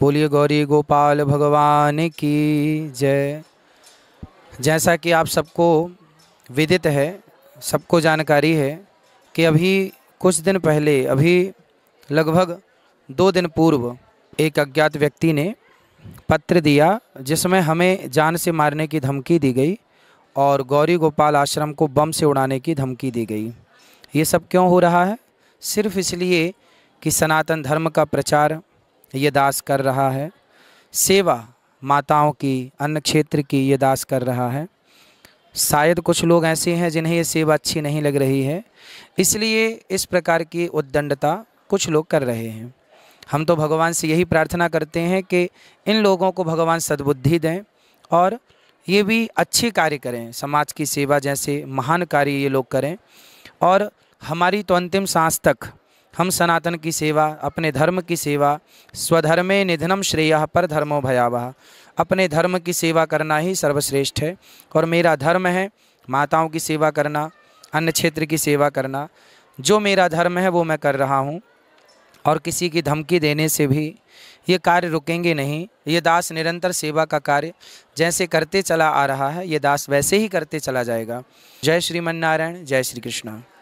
बोलिए गौरी गोपाल भगवान की जय जैसा कि आप सबको विदित है सबको जानकारी है कि अभी कुछ दिन पहले अभी लगभग दो दिन पूर्व एक अज्ञात व्यक्ति ने पत्र दिया जिसमें हमें जान से मारने की धमकी दी गई और गौरी गोपाल आश्रम को बम से उड़ाने की धमकी दी गई ये सब क्यों हो रहा है सिर्फ इसलिए कि सनातन धर्म का प्रचार ये दास कर रहा है सेवा माताओं की अन्य क्षेत्र की ये दास कर रहा है शायद कुछ लोग ऐसे हैं जिन्हें ये सेवा अच्छी नहीं लग रही है इसलिए इस प्रकार की उद्दंडता कुछ लोग कर रहे हैं हम तो भगवान से यही प्रार्थना करते हैं कि इन लोगों को भगवान सद्बुद्धि दें और ये भी अच्छे कार्य करें समाज की सेवा जैसे महान कार्य ये लोग करें और हमारी तो अंतिम सांस तक हम सनातन की सेवा अपने धर्म की सेवा स्वधर्मे निधनम श्रेय पर धर्मो भयावह अपने धर्म की सेवा करना ही सर्वश्रेष्ठ है और मेरा धर्म है माताओं की सेवा करना अन्य क्षेत्र की सेवा करना जो मेरा धर्म है वो मैं कर रहा हूँ और किसी की धमकी देने से भी ये कार्य रुकेंगे नहीं ये दास निरंतर सेवा का कार्य जैसे करते चला आ रहा है ये दास वैसे ही करते चला जाएगा जय श्री मन्नारायण नारायण जय श्री कृष्णा